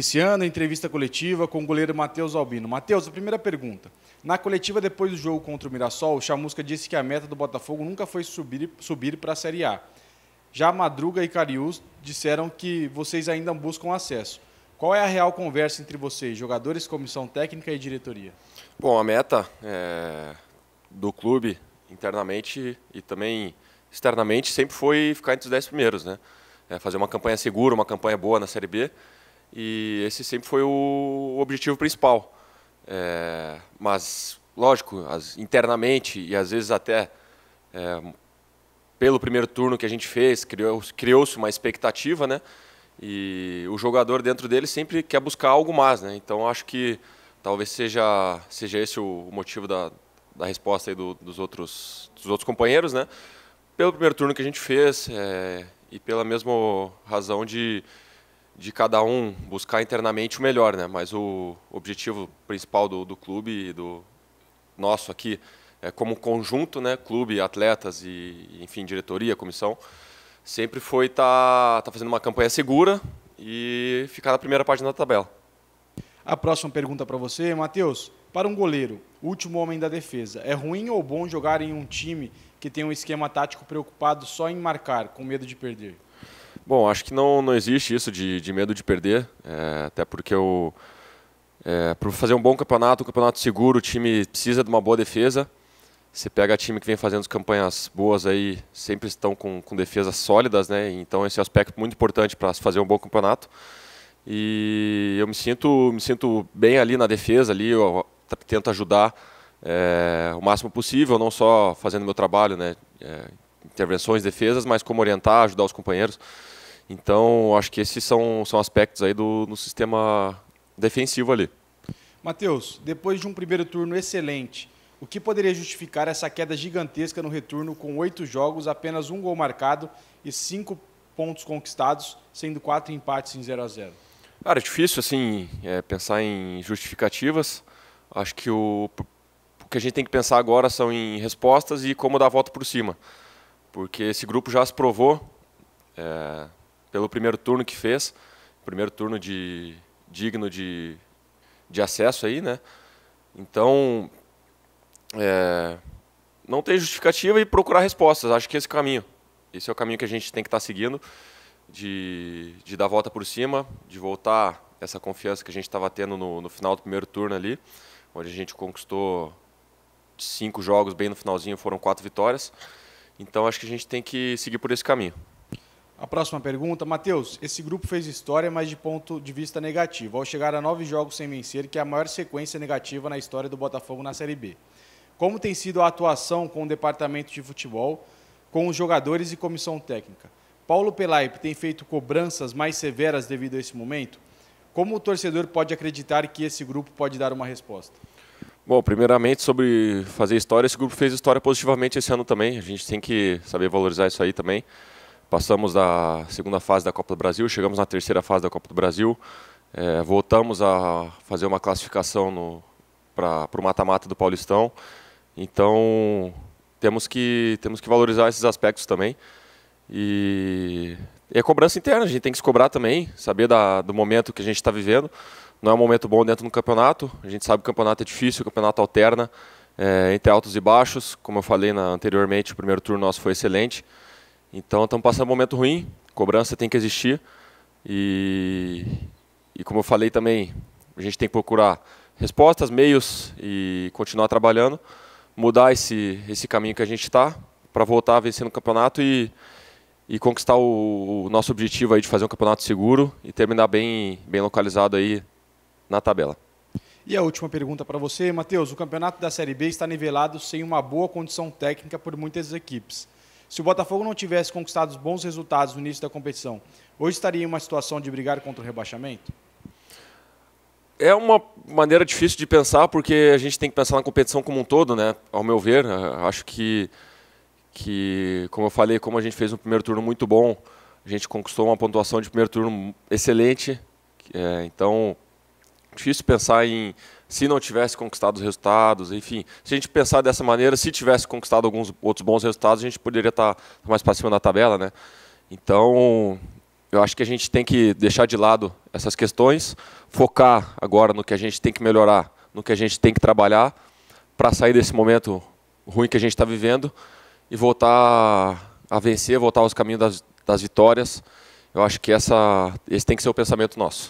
iniciando a entrevista coletiva com o goleiro Matheus Albino. Matheus, a primeira pergunta. Na coletiva depois do jogo contra o Mirassol, o Chamusca disse que a meta do Botafogo nunca foi subir, subir para a Série A. Já Madruga e Carius disseram que vocês ainda buscam acesso. Qual é a real conversa entre vocês, jogadores, comissão técnica e diretoria? Bom, a meta é, do clube internamente e também externamente sempre foi ficar entre os 10 primeiros, né? É fazer uma campanha segura, uma campanha boa na Série B e esse sempre foi o objetivo principal. É, mas, lógico, as, internamente e às vezes até é, pelo primeiro turno que a gente fez, criou-se criou uma expectativa, né? E o jogador dentro dele sempre quer buscar algo mais, né? Então acho que talvez seja, seja esse o motivo da, da resposta do, dos, outros, dos outros companheiros, né? Pelo primeiro turno que a gente fez é, e pela mesma razão de de cada um buscar internamente o melhor, né? Mas o objetivo principal do, do clube e do nosso aqui é como conjunto, né? Clube, atletas e enfim diretoria, comissão, sempre foi estar tá, tá fazendo uma campanha segura e ficar na primeira página da tabela. A próxima pergunta para você, Matheus. Para um goleiro, último homem da defesa, é ruim ou bom jogar em um time que tem um esquema tático preocupado só em marcar, com medo de perder? Bom, acho que não, não existe isso de, de medo de perder, é, até porque o, é, para fazer um bom campeonato, um campeonato seguro, o time precisa de uma boa defesa. Você pega time que vem fazendo campanhas boas aí, sempre estão com, com defesas sólidas, né? Então esse é um aspecto muito importante para fazer um bom campeonato. E eu me sinto, me sinto bem ali na defesa, ali eu tento ajudar é, o máximo possível, não só fazendo meu trabalho, né? É, intervenções, defesas, mas como orientar, ajudar os companheiros. Então, acho que esses são, são aspectos aí do, no sistema defensivo ali. Matheus, depois de um primeiro turno excelente, o que poderia justificar essa queda gigantesca no retorno com oito jogos, apenas um gol marcado e cinco pontos conquistados, sendo quatro empates em 0 a 0 Cara, é difícil assim, é, pensar em justificativas. Acho que o, o que a gente tem que pensar agora são em respostas e como dar a volta por cima porque esse grupo já se provou é, pelo primeiro turno que fez, primeiro turno de digno de, de acesso aí, né? Então, é, não tem justificativa e procurar respostas. Acho que esse é o caminho. Esse é o caminho que a gente tem que estar tá seguindo, de, de dar a volta por cima, de voltar essa confiança que a gente estava tendo no, no final do primeiro turno ali, onde a gente conquistou cinco jogos bem no finalzinho, foram quatro vitórias. Então acho que a gente tem que seguir por esse caminho. A próxima pergunta, Matheus, esse grupo fez história, mas de ponto de vista negativo, ao chegar a nove jogos sem vencer, que é a maior sequência negativa na história do Botafogo na Série B. Como tem sido a atuação com o departamento de futebol, com os jogadores e comissão técnica? Paulo Pelaip tem feito cobranças mais severas devido a esse momento? Como o torcedor pode acreditar que esse grupo pode dar uma resposta? Bom, primeiramente sobre fazer história, esse grupo fez história positivamente esse ano também. A gente tem que saber valorizar isso aí também. Passamos da segunda fase da Copa do Brasil, chegamos na terceira fase da Copa do Brasil, é, voltamos a fazer uma classificação para o mata-mata do Paulistão. Então temos que temos que valorizar esses aspectos também. E, e é cobrança interna, a gente tem que se cobrar também, saber da, do momento que a gente está vivendo. Não é um momento bom dentro do campeonato. A gente sabe que o campeonato é difícil, o campeonato alterna é, entre altos e baixos. Como eu falei na, anteriormente, o primeiro turno nosso foi excelente. Então estamos passando um momento ruim, cobrança tem que existir. E, e como eu falei também, a gente tem que procurar respostas, meios e continuar trabalhando, mudar esse, esse caminho que a gente está para voltar a vencer no campeonato e, e conquistar o, o, nosso objetivo aí de fazer um campeonato seguro e terminar bem, bem localizado aí na tabela. E a última pergunta para você, Matheus. O campeonato da Série B está nivelado sem uma boa condição técnica por muitas equipes. Se o Botafogo não tivesse conquistado bons resultados no início da competição, hoje estaria em uma situação de brigar contra o rebaixamento? É uma maneira difícil de pensar, porque a gente tem que pensar na competição como um todo, né? Ao meu ver, né? acho que, que como eu falei, como a gente fez um primeiro turno muito bom, a gente conquistou uma pontuação de primeiro turno excelente. É, então, Difícil pensar em se não tivesse conquistado os resultados, enfim. Se a gente pensar dessa maneira, se tivesse conquistado alguns outros bons resultados, a gente poderia estar tá, tá mais para cima da tabela, né? Então, eu acho que a gente tem que deixar de lado essas questões, focar agora no que a gente tem que melhorar, no que a gente tem que trabalhar para sair desse momento ruim que a gente está vivendo e voltar a vencer, voltar aos caminhos das, das vitórias. Eu acho que essa, esse tem que ser o pensamento nosso.